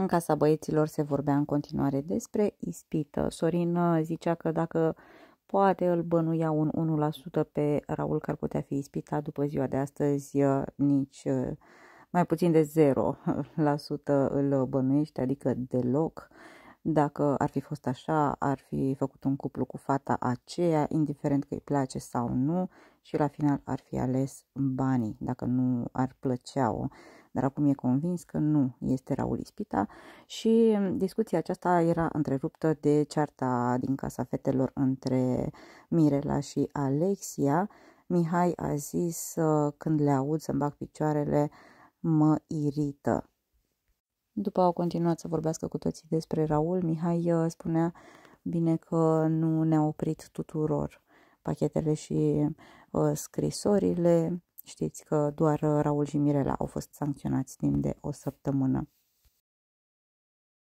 În casa băieților se vorbea în continuare despre ispită. Sorin uh, zicea că dacă poate îl bănuia un 1% pe Raul că ar putea fi ispitat după ziua de astăzi, uh, nici uh, mai puțin de 0% îl bănuiește, adică deloc. Dacă ar fi fost așa, ar fi făcut un cuplu cu fata aceea, indiferent că îi place sau nu, și la final ar fi ales banii, dacă nu ar plăcea-o dar acum e convins că nu este Raul Ispita și discuția aceasta era întreruptă de cearta din Casa Fetelor între Mirela și Alexia. Mihai a zis, când le aud să-mi bag picioarele, mă irită. După au continuat să vorbească cu toții despre Raul, Mihai uh, spunea bine că nu ne-a oprit tuturor pachetele și uh, scrisorile Știți că doar Raul și Mirela au fost sancționați timp de o săptămână.